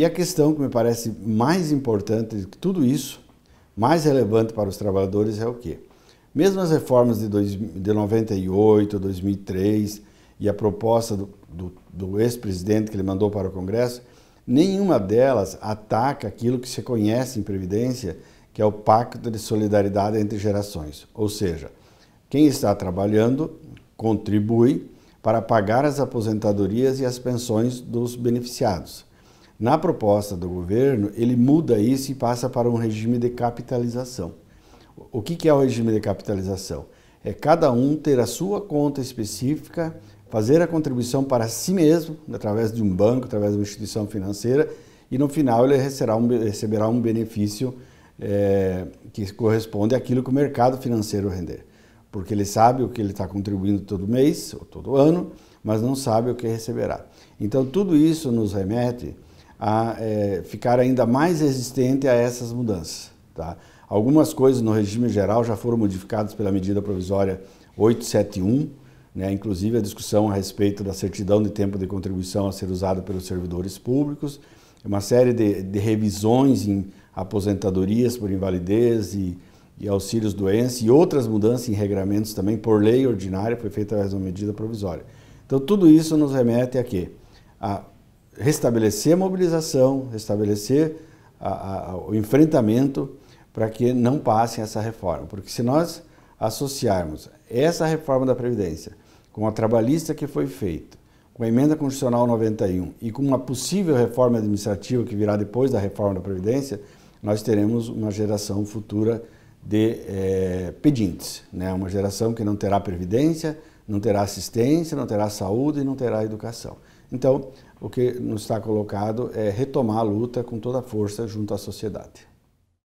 E a questão que me parece mais importante de tudo isso, mais relevante para os trabalhadores, é o quê? Mesmo as reformas de, dois, de 98, 2003 e a proposta do, do, do ex-presidente que ele mandou para o Congresso, nenhuma delas ataca aquilo que se conhece em Previdência, que é o Pacto de Solidariedade entre Gerações. Ou seja, quem está trabalhando contribui para pagar as aposentadorias e as pensões dos beneficiados. Na proposta do governo, ele muda isso e passa para um regime de capitalização. O que é o regime de capitalização? É cada um ter a sua conta específica, fazer a contribuição para si mesmo, através de um banco, através de uma instituição financeira, e no final ele receberá um, receberá um benefício é, que corresponde àquilo que o mercado financeiro render. Porque ele sabe o que ele está contribuindo todo mês ou todo ano, mas não sabe o que receberá. Então, tudo isso nos remete a é, ficar ainda mais resistente a essas mudanças. Tá? Algumas coisas no regime geral já foram modificadas pela medida provisória 871, né? inclusive a discussão a respeito da certidão de tempo de contribuição a ser usada pelos servidores públicos, uma série de, de revisões em aposentadorias por invalidez e, e auxílios doença e outras mudanças em regramentos também por lei ordinária foi feita através de uma medida provisória. Então tudo isso nos remete a quê? A restabelecer a mobilização, restabelecer a, a, o enfrentamento para que não passem essa reforma. Porque se nós associarmos essa reforma da Previdência com a trabalhista que foi feita, com a emenda constitucional 91 e com uma possível reforma administrativa que virá depois da reforma da Previdência, nós teremos uma geração futura de é, pedintes, né? uma geração que não terá Previdência, não terá assistência, não terá saúde e não terá educação. Então, o que nos está colocado é retomar a luta com toda a força junto à sociedade.